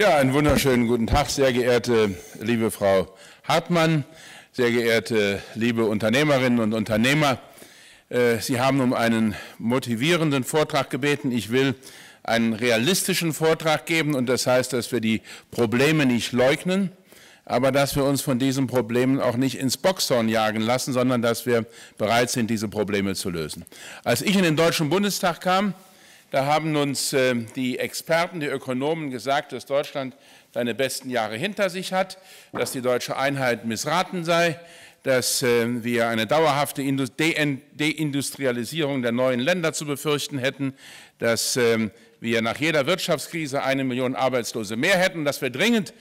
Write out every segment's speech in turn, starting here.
Ja, einen wunderschönen guten Tag, sehr geehrte liebe Frau Hartmann, sehr geehrte liebe Unternehmerinnen und Unternehmer. Äh, Sie haben um einen motivierenden Vortrag gebeten. Ich will einen realistischen Vortrag geben und das heißt, dass wir die Probleme nicht leugnen, aber dass wir uns von diesen Problemen auch nicht ins Boxhorn jagen lassen, sondern dass wir bereit sind, diese Probleme zu lösen. Als ich in den Deutschen Bundestag kam, da haben uns ähm, die Experten, die Ökonomen gesagt, dass Deutschland seine besten Jahre hinter sich hat, dass die deutsche Einheit missraten sei, dass ähm, wir eine dauerhafte Deindustrialisierung der neuen Länder zu befürchten hätten, dass ähm, wir nach jeder Wirtschaftskrise eine Million Arbeitslose mehr hätten, dass wir dringend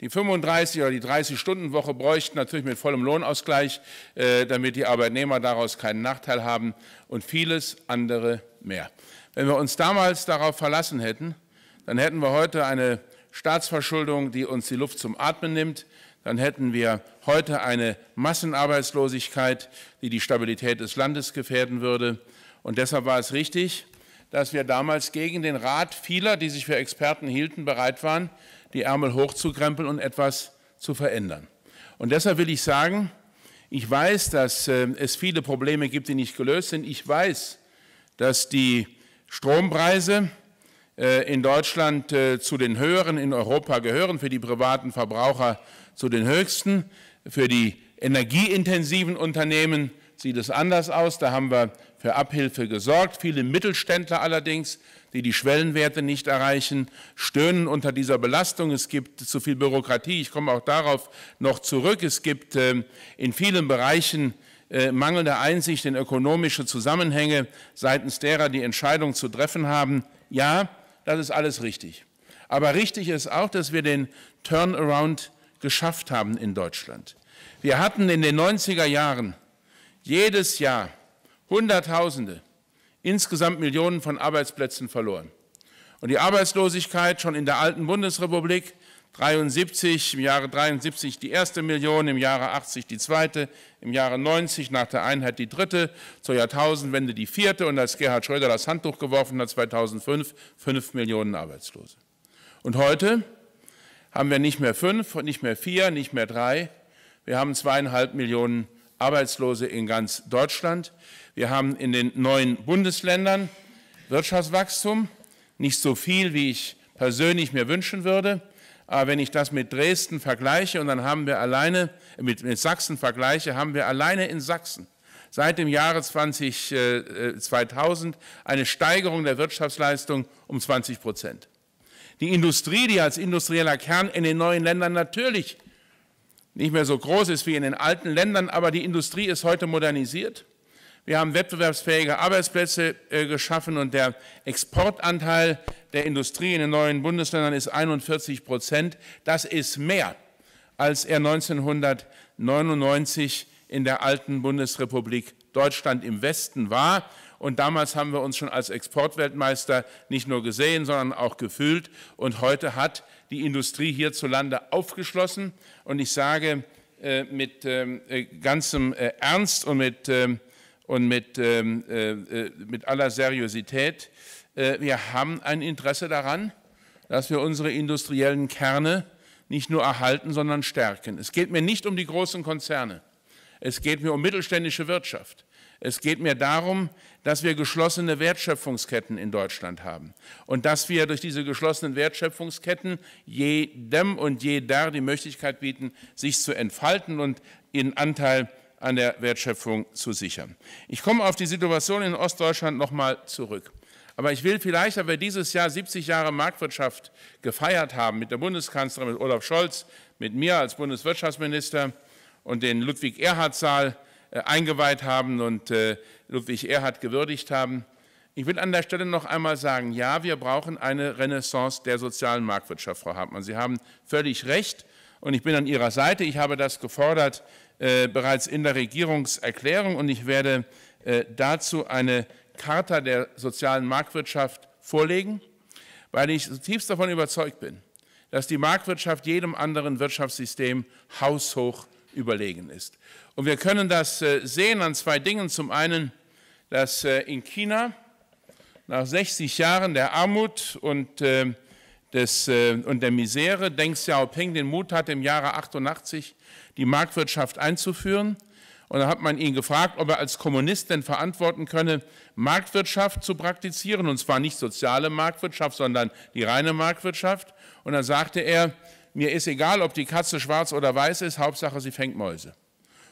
die 35 oder die 30-Stunden-Woche bräuchten, natürlich mit vollem Lohnausgleich, äh, damit die Arbeitnehmer daraus keinen Nachteil haben und vieles andere mehr. Wenn wir uns damals darauf verlassen hätten, dann hätten wir heute eine Staatsverschuldung, die uns die Luft zum Atmen nimmt. Dann hätten wir heute eine Massenarbeitslosigkeit, die die Stabilität des Landes gefährden würde. Und deshalb war es richtig, dass wir damals gegen den Rat vieler, die sich für Experten hielten, bereit waren, die Ärmel hochzukrempeln und etwas zu verändern. Und deshalb will ich sagen, ich weiß, dass äh, es viele Probleme gibt, die nicht gelöst sind. Ich weiß, dass die Strompreise äh, in Deutschland äh, zu den höheren in Europa gehören, für die privaten Verbraucher zu den höchsten. Für die energieintensiven Unternehmen sieht es anders aus. Da haben wir für Abhilfe gesorgt. Viele Mittelständler allerdings, die die Schwellenwerte nicht erreichen, stöhnen unter dieser Belastung. Es gibt zu viel Bürokratie. Ich komme auch darauf noch zurück. Es gibt ähm, in vielen Bereichen äh, mangelnde Einsicht in ökonomische Zusammenhänge seitens derer, die Entscheidungen zu treffen haben. Ja, das ist alles richtig. Aber richtig ist auch, dass wir den Turnaround geschafft haben in Deutschland. Wir hatten in den 90er Jahren jedes Jahr Hunderttausende, insgesamt Millionen von Arbeitsplätzen verloren. Und die Arbeitslosigkeit schon in der alten Bundesrepublik 73, im Jahre 73 die erste Million, im Jahre 80 die zweite, im Jahre 90 nach der Einheit die dritte, zur Jahrtausendwende die vierte und als Gerhard Schröder das Handtuch geworfen hat, 2005 fünf Millionen Arbeitslose. Und heute haben wir nicht mehr fünf, nicht mehr vier, nicht mehr drei. Wir haben zweieinhalb Millionen Arbeitslose in ganz Deutschland. Wir haben in den neuen Bundesländern Wirtschaftswachstum, nicht so viel, wie ich persönlich mir wünschen würde. Aber wenn ich das mit Dresden vergleiche und dann haben wir alleine, mit, mit Sachsen vergleiche, haben wir alleine in Sachsen seit dem Jahre 20, äh, 2000 äh, eine Steigerung der Wirtschaftsleistung um 20 Prozent. Die Industrie, die als industrieller Kern in den neuen Ländern natürlich nicht mehr so groß ist wie in den alten Ländern, aber die Industrie ist heute modernisiert. Wir haben wettbewerbsfähige Arbeitsplätze äh, geschaffen und der Exportanteil der Industrie in den neuen Bundesländern ist 41 Prozent. Das ist mehr, als er 1999 in der alten Bundesrepublik Deutschland im Westen war. Und damals haben wir uns schon als Exportweltmeister nicht nur gesehen, sondern auch gefühlt. Und heute hat die Industrie hierzulande aufgeschlossen. Und ich sage äh, mit ähm, äh, ganzem Ernst und mit ähm, und mit, ähm, äh, äh, mit aller Seriosität. Äh, wir haben ein Interesse daran, dass wir unsere industriellen Kerne nicht nur erhalten, sondern stärken. Es geht mir nicht um die großen Konzerne. Es geht mir um mittelständische Wirtschaft. Es geht mir darum, dass wir geschlossene Wertschöpfungsketten in Deutschland haben und dass wir durch diese geschlossenen Wertschöpfungsketten jedem und jeder die Möglichkeit bieten, sich zu entfalten und ihren Anteil zu an der Wertschöpfung zu sichern. Ich komme auf die Situation in Ostdeutschland nochmal zurück. Aber ich will vielleicht, da wir dieses Jahr 70 Jahre Marktwirtschaft gefeiert haben, mit der Bundeskanzlerin, mit Olaf Scholz, mit mir als Bundeswirtschaftsminister und den Ludwig-Erhard-Saal äh, eingeweiht haben und äh, Ludwig Erhard gewürdigt haben. Ich will an der Stelle noch einmal sagen, ja, wir brauchen eine Renaissance der sozialen Marktwirtschaft, Frau Hartmann. Sie haben völlig recht und ich bin an Ihrer Seite. Ich habe das gefordert äh, bereits in der Regierungserklärung und ich werde äh, dazu eine Charta der sozialen Marktwirtschaft vorlegen, weil ich zutiefst davon überzeugt bin, dass die Marktwirtschaft jedem anderen Wirtschaftssystem haushoch überlegen ist. Und wir können das äh, sehen an zwei Dingen. Zum einen, dass äh, in China nach 60 Jahren der Armut und ähm, des, äh, und der Misere Deng Xiaoping den Mut hatte, im Jahre 88 die Marktwirtschaft einzuführen. Und da hat man ihn gefragt, ob er als Kommunist denn verantworten könne, Marktwirtschaft zu praktizieren, und zwar nicht soziale Marktwirtschaft, sondern die reine Marktwirtschaft. Und dann sagte er, mir ist egal, ob die Katze schwarz oder weiß ist, Hauptsache sie fängt Mäuse.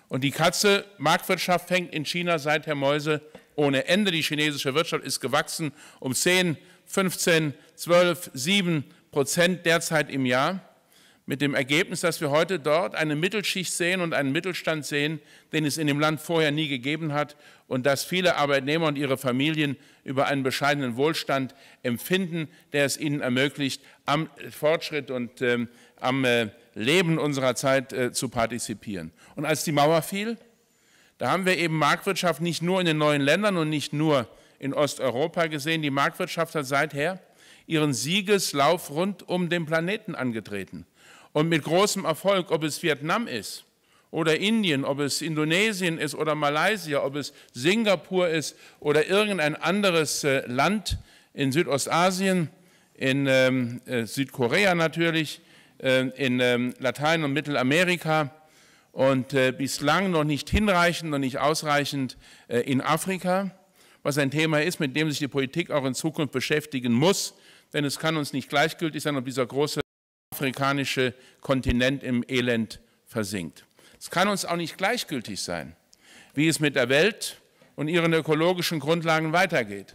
Und die Katze, Marktwirtschaft fängt in China seither Mäuse ohne Ende. Die chinesische Wirtschaft ist gewachsen um 10, 15, 12, 7 Prozent derzeit im Jahr, mit dem Ergebnis, dass wir heute dort eine Mittelschicht sehen und einen Mittelstand sehen, den es in dem Land vorher nie gegeben hat und dass viele Arbeitnehmer und ihre Familien über einen bescheidenen Wohlstand empfinden, der es ihnen ermöglicht, am Fortschritt und ähm, am äh, Leben unserer Zeit äh, zu partizipieren. Und als die Mauer fiel, da haben wir eben Marktwirtschaft nicht nur in den neuen Ländern und nicht nur in Osteuropa gesehen. Die Marktwirtschaft hat seither ihren Siegeslauf rund um den Planeten angetreten. Und mit großem Erfolg, ob es Vietnam ist oder Indien, ob es Indonesien ist oder Malaysia, ob es Singapur ist oder irgendein anderes äh, Land in Südostasien, in ähm, äh, Südkorea natürlich, äh, in ähm, Latein- und Mittelamerika und bislang noch nicht hinreichend und nicht ausreichend in Afrika, was ein Thema ist, mit dem sich die Politik auch in Zukunft beschäftigen muss denn es kann uns nicht gleichgültig sein, ob dieser große afrikanische Kontinent im Elend versinkt. Es kann uns auch nicht gleichgültig sein, wie es mit der Welt und ihren ökologischen Grundlagen weitergeht.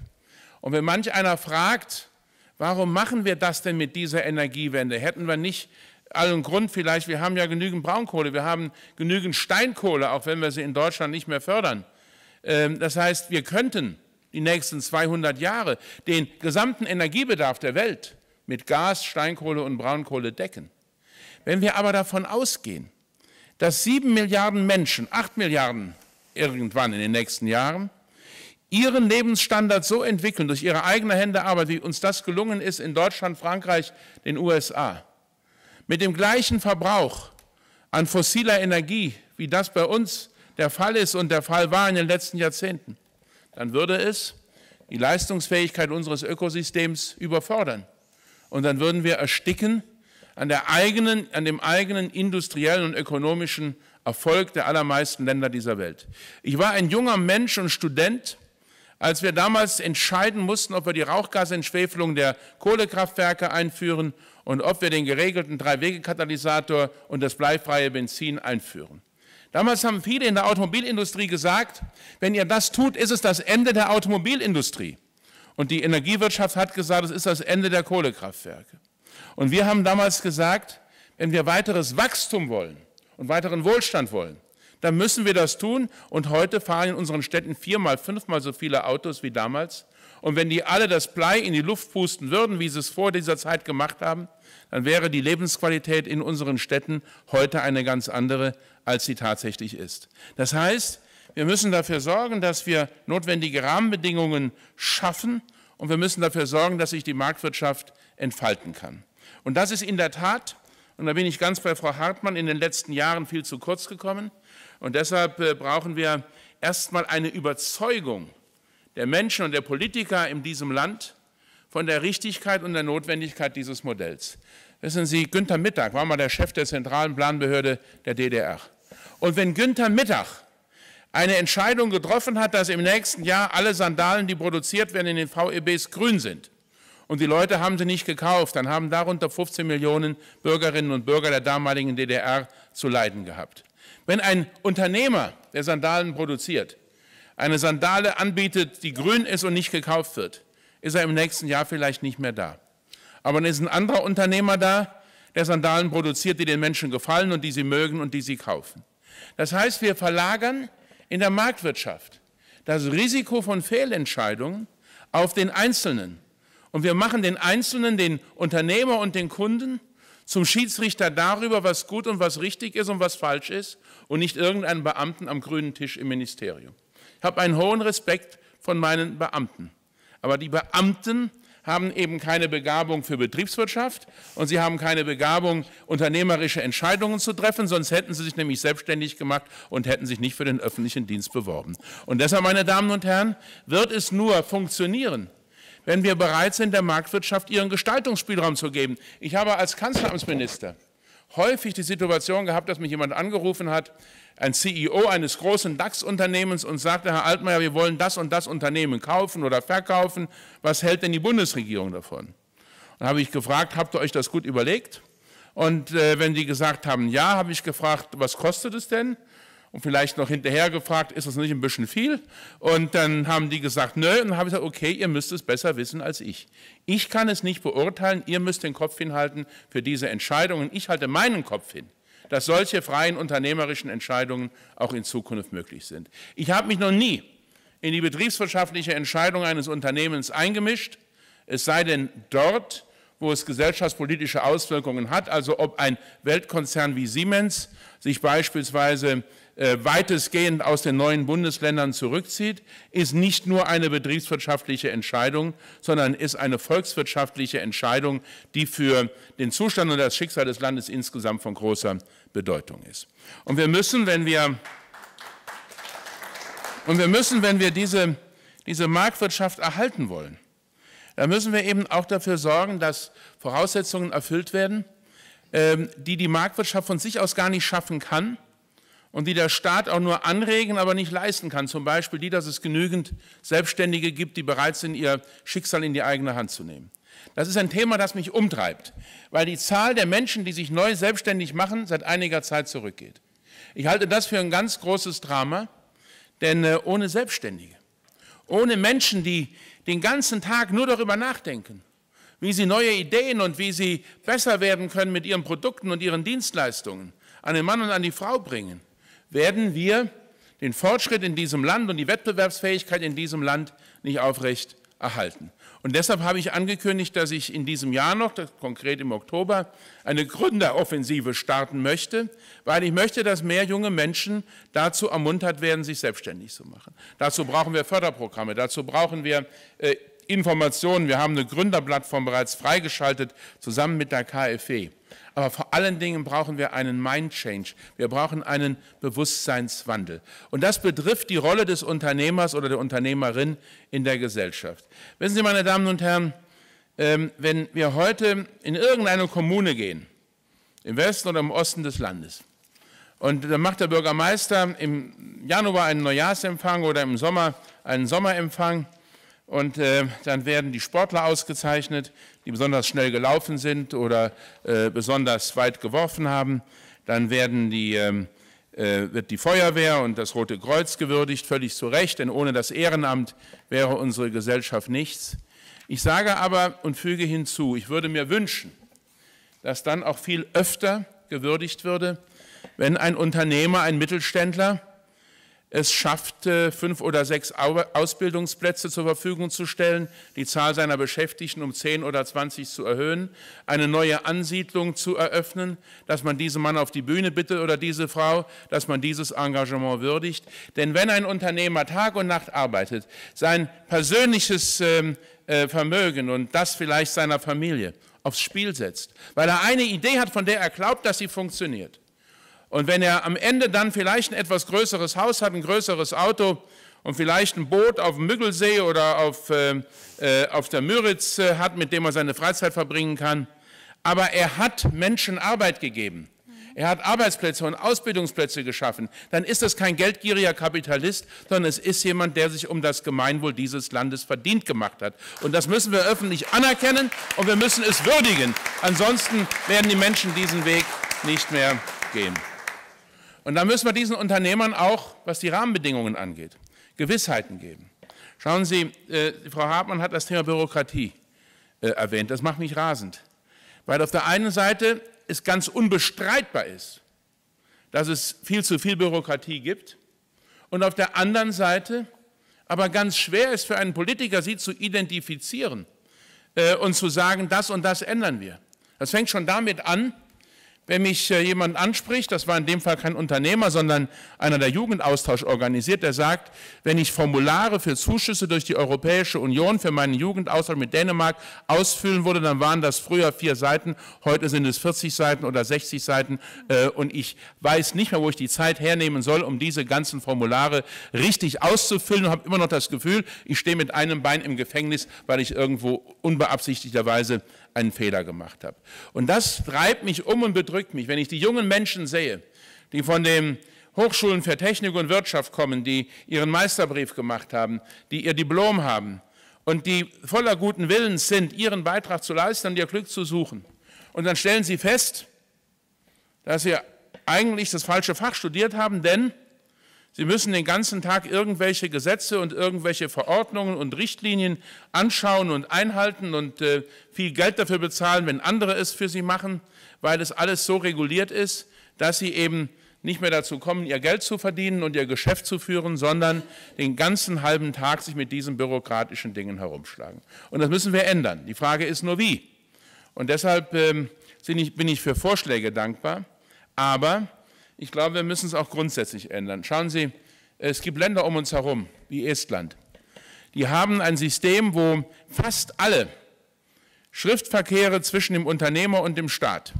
Und wenn manch einer fragt, warum machen wir das denn mit dieser Energiewende? Hätten wir nicht allen Grund vielleicht, wir haben ja genügend Braunkohle, wir haben genügend Steinkohle, auch wenn wir sie in Deutschland nicht mehr fördern. Ähm, das heißt, wir könnten die nächsten 200 Jahre den gesamten Energiebedarf der Welt mit Gas, Steinkohle und Braunkohle decken. Wenn wir aber davon ausgehen, dass sieben Milliarden Menschen, acht Milliarden irgendwann in den nächsten Jahren, ihren Lebensstandard so entwickeln durch ihre eigene Hände Arbeit, wie uns das gelungen ist in Deutschland, Frankreich, den USA, mit dem gleichen Verbrauch an fossiler Energie, wie das bei uns der Fall ist und der Fall war in den letzten Jahrzehnten, dann würde es die Leistungsfähigkeit unseres Ökosystems überfordern. Und dann würden wir ersticken an, der eigenen, an dem eigenen industriellen und ökonomischen Erfolg der allermeisten Länder dieser Welt. Ich war ein junger Mensch und Student, als wir damals entscheiden mussten, ob wir die Rauchgasentschwefelung der Kohlekraftwerke einführen und ob wir den geregelten Drei-Wege-Katalysator und das bleifreie Benzin einführen. Damals haben viele in der Automobilindustrie gesagt, wenn ihr das tut, ist es das Ende der Automobilindustrie. Und die Energiewirtschaft hat gesagt, es ist das Ende der Kohlekraftwerke. Und wir haben damals gesagt, wenn wir weiteres Wachstum wollen und weiteren Wohlstand wollen, dann müssen wir das tun. Und heute fahren in unseren Städten viermal, fünfmal so viele Autos wie damals. Und wenn die alle das Blei in die Luft pusten würden, wie sie es vor dieser Zeit gemacht haben, dann wäre die Lebensqualität in unseren Städten heute eine ganz andere, als sie tatsächlich ist. Das heißt, wir müssen dafür sorgen, dass wir notwendige Rahmenbedingungen schaffen und wir müssen dafür sorgen, dass sich die Marktwirtschaft entfalten kann. Und das ist in der Tat, und da bin ich ganz bei Frau Hartmann, in den letzten Jahren viel zu kurz gekommen. Und deshalb äh, brauchen wir erstmal eine Überzeugung der Menschen und der Politiker in diesem Land von der Richtigkeit und der Notwendigkeit dieses Modells. Wissen Sie, Günther Mittag war mal der Chef der zentralen Planbehörde der DDR. Und wenn Günther Mittag eine Entscheidung getroffen hat, dass im nächsten Jahr alle Sandalen, die produziert werden, in den VEBs grün sind, und die Leute haben sie nicht gekauft, dann haben darunter 15 Millionen Bürgerinnen und Bürger der damaligen DDR zu leiden gehabt. Wenn ein Unternehmer, der Sandalen produziert, eine Sandale anbietet, die grün ist und nicht gekauft wird, ist er im nächsten Jahr vielleicht nicht mehr da. Aber dann ist ein anderer Unternehmer da, der Sandalen produziert, die den Menschen gefallen und die sie mögen und die sie kaufen. Das heißt, wir verlagern in der Marktwirtschaft das Risiko von Fehlentscheidungen auf den Einzelnen. Und wir machen den Einzelnen, den Unternehmer und den Kunden zum Schiedsrichter darüber, was gut und was richtig ist und was falsch ist und nicht irgendeinen Beamten am grünen Tisch im Ministerium. Ich habe einen hohen Respekt von meinen Beamten. Aber die Beamten haben eben keine Begabung für Betriebswirtschaft und sie haben keine Begabung, unternehmerische Entscheidungen zu treffen, sonst hätten sie sich nämlich selbstständig gemacht und hätten sich nicht für den öffentlichen Dienst beworben. Und deshalb, meine Damen und Herren, wird es nur funktionieren, wenn wir bereit sind, der Marktwirtschaft ihren Gestaltungsspielraum zu geben. Ich habe als Kanzleramtsminister häufig die Situation gehabt, dass mich jemand angerufen hat, ein CEO eines großen DAX-Unternehmens und sagte, Herr Altmaier, wir wollen das und das Unternehmen kaufen oder verkaufen. Was hält denn die Bundesregierung davon? Dann habe ich gefragt, habt ihr euch das gut überlegt? Und äh, wenn die gesagt haben, ja, habe ich gefragt, was kostet es denn? und vielleicht noch hinterher gefragt, ist das nicht ein bisschen viel? Und dann haben die gesagt, nö. Und dann habe ich gesagt, okay, ihr müsst es besser wissen als ich. Ich kann es nicht beurteilen, ihr müsst den Kopf hinhalten für diese Entscheidungen. Ich halte meinen Kopf hin dass solche freien unternehmerischen Entscheidungen auch in Zukunft möglich sind. Ich habe mich noch nie in die betriebswirtschaftliche Entscheidung eines Unternehmens eingemischt, es sei denn dort, wo es gesellschaftspolitische Auswirkungen hat, also ob ein Weltkonzern wie Siemens sich beispielsweise äh, weitestgehend aus den neuen Bundesländern zurückzieht, ist nicht nur eine betriebswirtschaftliche Entscheidung, sondern ist eine volkswirtschaftliche Entscheidung, die für den Zustand und das Schicksal des Landes insgesamt von großer Bedeutung ist. Und wir müssen, wenn wir, und wir, müssen, wenn wir diese, diese Marktwirtschaft erhalten wollen, dann müssen wir eben auch dafür sorgen, dass Voraussetzungen erfüllt werden, ähm, die die Marktwirtschaft von sich aus gar nicht schaffen kann, und die der Staat auch nur anregen, aber nicht leisten kann. Zum Beispiel die, dass es genügend Selbstständige gibt, die bereit sind, ihr Schicksal in die eigene Hand zu nehmen. Das ist ein Thema, das mich umtreibt, weil die Zahl der Menschen, die sich neu selbstständig machen, seit einiger Zeit zurückgeht. Ich halte das für ein ganz großes Drama, denn äh, ohne Selbstständige, ohne Menschen, die den ganzen Tag nur darüber nachdenken, wie sie neue Ideen und wie sie besser werden können mit ihren Produkten und ihren Dienstleistungen an den Mann und an die Frau bringen, werden wir den Fortschritt in diesem Land und die Wettbewerbsfähigkeit in diesem Land nicht aufrecht erhalten. Und deshalb habe ich angekündigt, dass ich in diesem Jahr noch, konkret im Oktober, eine Gründeroffensive starten möchte, weil ich möchte, dass mehr junge Menschen dazu ermuntert werden, sich selbstständig zu machen. Dazu brauchen wir Förderprogramme, dazu brauchen wir äh, Informationen. Wir haben eine Gründerplattform bereits freigeschaltet, zusammen mit der KfW. E. Aber vor allen Dingen brauchen wir einen Mind Change. Wir brauchen einen Bewusstseinswandel. Und das betrifft die Rolle des Unternehmers oder der Unternehmerin in der Gesellschaft. Wissen Sie, meine Damen und Herren, ähm, wenn wir heute in irgendeine Kommune gehen, im Westen oder im Osten des Landes, und dann macht der Bürgermeister im Januar einen Neujahrsempfang oder im Sommer einen Sommerempfang, und äh, dann werden die Sportler ausgezeichnet, die besonders schnell gelaufen sind oder äh, besonders weit geworfen haben. Dann werden die, ähm, äh, wird die Feuerwehr und das Rote Kreuz gewürdigt, völlig zu Recht, denn ohne das Ehrenamt wäre unsere Gesellschaft nichts. Ich sage aber und füge hinzu, ich würde mir wünschen, dass dann auch viel öfter gewürdigt würde, wenn ein Unternehmer, ein Mittelständler, es schaffte, fünf oder sechs Ausbildungsplätze zur Verfügung zu stellen, die Zahl seiner Beschäftigten um zehn oder zwanzig zu erhöhen, eine neue Ansiedlung zu eröffnen, dass man diesen Mann auf die Bühne bittet oder diese Frau, dass man dieses Engagement würdigt. Denn wenn ein Unternehmer Tag und Nacht arbeitet, sein persönliches ähm, äh, Vermögen und das vielleicht seiner Familie aufs Spiel setzt, weil er eine Idee hat, von der er glaubt, dass sie funktioniert, und wenn er am Ende dann vielleicht ein etwas größeres Haus hat, ein größeres Auto und vielleicht ein Boot auf dem Müggelsee oder auf, ähm, äh, auf der Müritz äh, hat, mit dem er seine Freizeit verbringen kann, aber er hat Menschen Arbeit gegeben. Er hat Arbeitsplätze und Ausbildungsplätze geschaffen. Dann ist das kein geldgieriger Kapitalist, sondern es ist jemand, der sich um das Gemeinwohl dieses Landes verdient gemacht hat. Und das müssen wir öffentlich anerkennen und wir müssen es würdigen. Ansonsten werden die Menschen diesen Weg nicht mehr gehen. Und da müssen wir diesen Unternehmern auch, was die Rahmenbedingungen angeht, Gewissheiten geben. Schauen Sie, äh, Frau Hartmann hat das Thema Bürokratie äh, erwähnt. Das macht mich rasend. Weil auf der einen Seite es ganz unbestreitbar ist, dass es viel zu viel Bürokratie gibt. Und auf der anderen Seite aber ganz schwer ist für einen Politiker, sie zu identifizieren äh, und zu sagen, das und das ändern wir. Das fängt schon damit an, wenn mich äh, jemand anspricht, das war in dem Fall kein Unternehmer, sondern einer der Jugendaustausch organisiert, der sagt, wenn ich Formulare für Zuschüsse durch die Europäische Union für meinen Jugendaustausch mit Dänemark ausfüllen würde, dann waren das früher vier Seiten, heute sind es 40 Seiten oder 60 Seiten äh, und ich weiß nicht mehr, wo ich die Zeit hernehmen soll, um diese ganzen Formulare richtig auszufüllen und habe immer noch das Gefühl, ich stehe mit einem Bein im Gefängnis, weil ich irgendwo unbeabsichtigterweise einen Fehler gemacht habe. Und das treibt mich um und bedrückt mich, wenn ich die jungen Menschen sehe, die von den Hochschulen für Technik und Wirtschaft kommen, die ihren Meisterbrief gemacht haben, die ihr Diplom haben und die voller guten Willens sind, ihren Beitrag zu leisten und ihr Glück zu suchen. Und dann stellen sie fest, dass sie eigentlich das falsche Fach studiert haben, denn Sie müssen den ganzen Tag irgendwelche Gesetze und irgendwelche Verordnungen und Richtlinien anschauen und einhalten und äh, viel Geld dafür bezahlen, wenn andere es für Sie machen, weil es alles so reguliert ist, dass Sie eben nicht mehr dazu kommen, ihr Geld zu verdienen und ihr Geschäft zu führen, sondern den ganzen halben Tag sich mit diesen bürokratischen Dingen herumschlagen. Und das müssen wir ändern. Die Frage ist nur, wie. Und deshalb ähm, bin ich für Vorschläge dankbar. Aber ich glaube, wir müssen es auch grundsätzlich ändern. Schauen Sie, es gibt Länder um uns herum, wie Estland. Die haben ein System, wo fast alle Schriftverkehre zwischen dem Unternehmer und dem Staat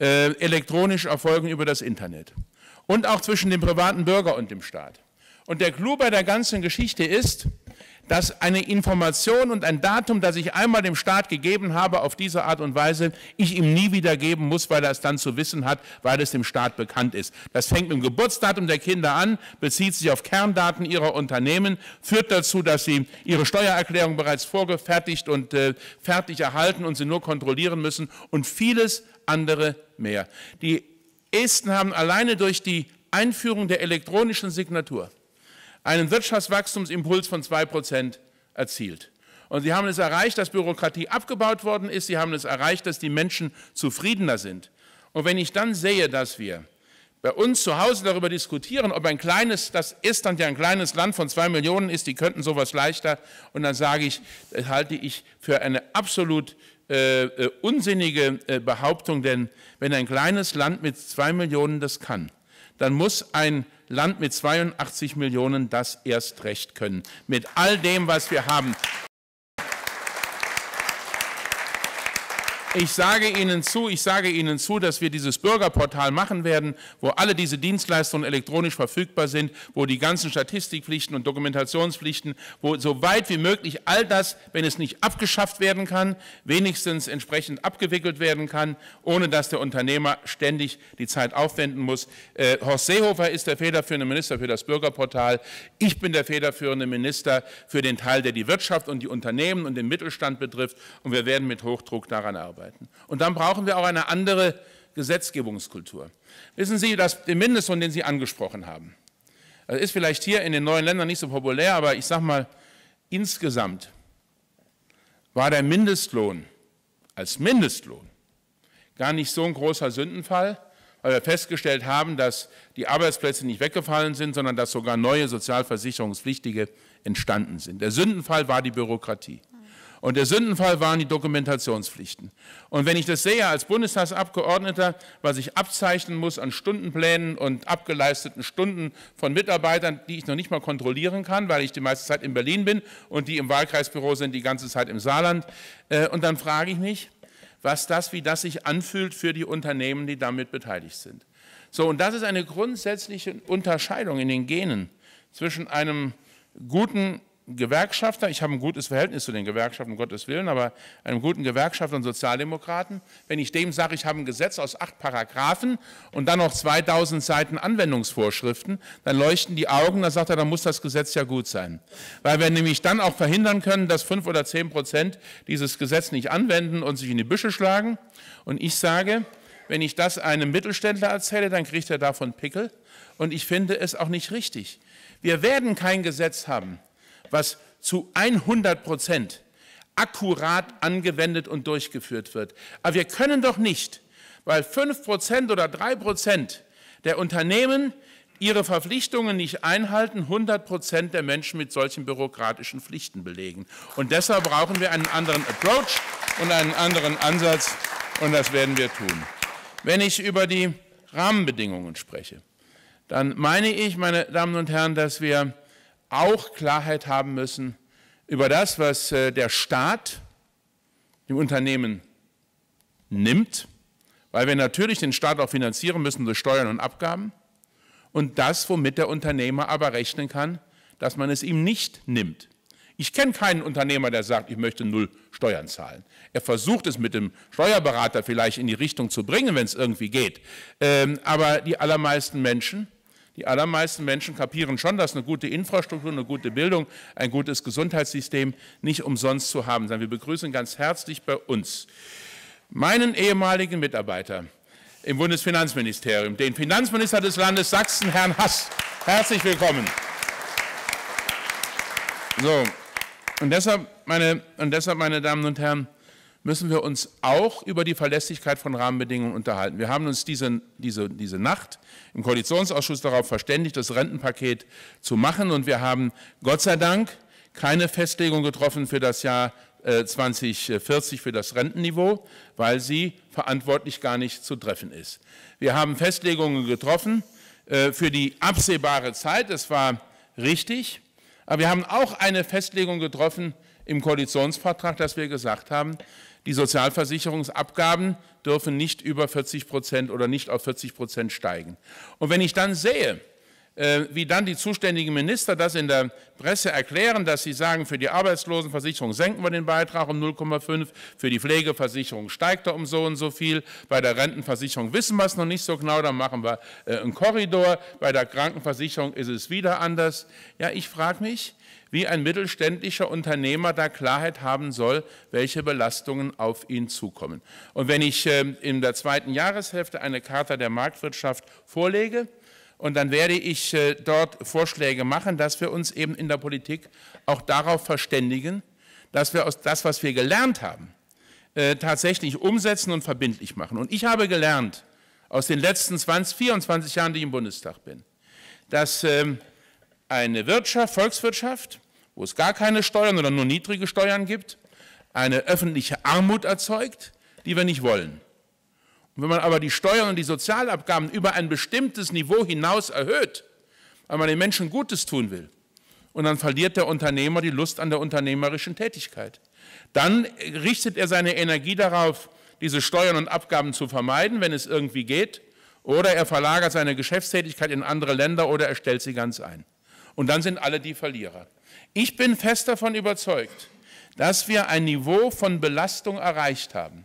äh, elektronisch erfolgen über das Internet. Und auch zwischen dem privaten Bürger und dem Staat. Und der Clou bei der ganzen Geschichte ist, dass eine Information und ein Datum, das ich einmal dem Staat gegeben habe, auf diese Art und Weise, ich ihm nie wieder geben muss, weil er es dann zu wissen hat, weil es dem Staat bekannt ist. Das fängt mit dem Geburtsdatum der Kinder an, bezieht sich auf Kerndaten ihrer Unternehmen, führt dazu, dass sie ihre Steuererklärung bereits vorgefertigt und äh, fertig erhalten und sie nur kontrollieren müssen und vieles andere mehr. Die Esten haben alleine durch die Einführung der elektronischen Signatur einen Wirtschaftswachstumsimpuls von 2% erzielt. Und sie haben es erreicht, dass Bürokratie abgebaut worden ist. Sie haben es erreicht, dass die Menschen zufriedener sind. Und wenn ich dann sehe, dass wir bei uns zu Hause darüber diskutieren, ob ein kleines, das ist dann ja ein kleines Land von zwei Millionen ist, die könnten sowas leichter. Und dann sage ich, das halte ich für eine absolut äh, äh unsinnige äh, Behauptung, denn wenn ein kleines Land mit zwei Millionen das kann, dann muss ein Land mit 82 Millionen das erst recht können. Mit all dem, was wir haben. Ich sage Ihnen zu, ich sage Ihnen zu, dass wir dieses Bürgerportal machen werden, wo alle diese Dienstleistungen elektronisch verfügbar sind, wo die ganzen Statistikpflichten und Dokumentationspflichten, wo so weit wie möglich all das, wenn es nicht abgeschafft werden kann, wenigstens entsprechend abgewickelt werden kann, ohne dass der Unternehmer ständig die Zeit aufwenden muss. Äh, Horst Seehofer ist der federführende Minister für das Bürgerportal. Ich bin der federführende Minister für den Teil, der die Wirtschaft und die Unternehmen und den Mittelstand betrifft. Und wir werden mit Hochdruck daran arbeiten arbeiten. Und dann brauchen wir auch eine andere Gesetzgebungskultur. Wissen Sie, dass der Mindestlohn, den Sie angesprochen haben, das ist vielleicht hier in den neuen Ländern nicht so populär, aber ich sage mal, insgesamt war der Mindestlohn als Mindestlohn gar nicht so ein großer Sündenfall, weil wir festgestellt haben, dass die Arbeitsplätze nicht weggefallen sind, sondern dass sogar neue sozialversicherungspflichtige entstanden sind. Der Sündenfall war die Bürokratie. Und der Sündenfall waren die Dokumentationspflichten. Und wenn ich das sehe als Bundestagsabgeordneter, was ich abzeichnen muss an Stundenplänen und abgeleisteten Stunden von Mitarbeitern, die ich noch nicht mal kontrollieren kann, weil ich die meiste Zeit in Berlin bin und die im Wahlkreisbüro sind die ganze Zeit im Saarland, äh, und dann frage ich mich, was das, wie das sich anfühlt für die Unternehmen, die damit beteiligt sind. So, und das ist eine grundsätzliche Unterscheidung in den Genen zwischen einem guten Gewerkschafter, ich habe ein gutes Verhältnis zu den Gewerkschaften, um Gottes Willen, aber einem guten Gewerkschafter und Sozialdemokraten, wenn ich dem sage, ich habe ein Gesetz aus acht Paragraphen und dann noch 2000 Seiten Anwendungsvorschriften, dann leuchten die Augen, dann sagt er, dann muss das Gesetz ja gut sein. Weil wir nämlich dann auch verhindern können, dass fünf oder zehn Prozent dieses Gesetz nicht anwenden und sich in die Büsche schlagen. Und ich sage, wenn ich das einem Mittelständler erzähle, dann kriegt er davon Pickel. Und ich finde es auch nicht richtig. Wir werden kein Gesetz haben was zu 100 Prozent akkurat angewendet und durchgeführt wird. Aber wir können doch nicht, weil 5 Prozent oder 3 Prozent der Unternehmen ihre Verpflichtungen nicht einhalten, 100 Prozent der Menschen mit solchen bürokratischen Pflichten belegen. Und deshalb brauchen wir einen anderen Approach und einen anderen Ansatz. Und das werden wir tun. Wenn ich über die Rahmenbedingungen spreche, dann meine ich, meine Damen und Herren, dass wir auch Klarheit haben müssen über das, was äh, der Staat dem Unternehmen nimmt, weil wir natürlich den Staat auch finanzieren müssen durch Steuern und Abgaben und das, womit der Unternehmer aber rechnen kann, dass man es ihm nicht nimmt. Ich kenne keinen Unternehmer, der sagt, ich möchte null Steuern zahlen. Er versucht es mit dem Steuerberater vielleicht in die Richtung zu bringen, wenn es irgendwie geht. Ähm, aber die allermeisten Menschen die allermeisten Menschen kapieren schon, dass eine gute Infrastruktur, eine gute Bildung, ein gutes Gesundheitssystem nicht umsonst zu haben sind. Wir begrüßen ganz herzlich bei uns meinen ehemaligen Mitarbeiter im Bundesfinanzministerium, den Finanzminister des Landes Sachsen, Herrn Hass. Herzlich willkommen. So, und deshalb, meine, und deshalb, meine Damen und Herren, müssen wir uns auch über die Verlässlichkeit von Rahmenbedingungen unterhalten. Wir haben uns diese, diese, diese Nacht im Koalitionsausschuss darauf verständigt, das Rentenpaket zu machen. Und wir haben Gott sei Dank keine Festlegung getroffen für das Jahr 2040 äh, für das Rentenniveau, weil sie verantwortlich gar nicht zu treffen ist. Wir haben Festlegungen getroffen äh, für die absehbare Zeit, das war richtig, aber wir haben auch eine Festlegung getroffen im Koalitionsvertrag, dass wir gesagt haben, die Sozialversicherungsabgaben dürfen nicht über 40 Prozent oder nicht auf 40 Prozent steigen. Und wenn ich dann sehe, äh, wie dann die zuständigen Minister das in der Presse erklären, dass sie sagen, für die Arbeitslosenversicherung senken wir den Beitrag um 0,5, für die Pflegeversicherung steigt er um so und so viel, bei der Rentenversicherung wissen wir es noch nicht so genau, dann machen wir äh, einen Korridor, bei der Krankenversicherung ist es wieder anders. Ja, ich frage mich, wie ein mittelständischer Unternehmer da Klarheit haben soll, welche Belastungen auf ihn zukommen. Und wenn ich ähm, in der zweiten Jahreshälfte eine Charta der Marktwirtschaft vorlege, und dann werde ich äh, dort Vorschläge machen, dass wir uns eben in der Politik auch darauf verständigen, dass wir aus das, was wir gelernt haben, äh, tatsächlich umsetzen und verbindlich machen. Und ich habe gelernt aus den letzten 20, 24 Jahren, die ich im Bundestag bin, dass ähm, eine Wirtschaft, Volkswirtschaft, wo es gar keine Steuern oder nur niedrige Steuern gibt, eine öffentliche Armut erzeugt, die wir nicht wollen. Und wenn man aber die Steuern und die Sozialabgaben über ein bestimmtes Niveau hinaus erhöht, weil man den Menschen Gutes tun will, und dann verliert der Unternehmer die Lust an der unternehmerischen Tätigkeit. Dann richtet er seine Energie darauf, diese Steuern und Abgaben zu vermeiden, wenn es irgendwie geht, oder er verlagert seine Geschäftstätigkeit in andere Länder oder er stellt sie ganz ein. Und dann sind alle die Verlierer. Ich bin fest davon überzeugt, dass wir ein Niveau von Belastung erreicht haben,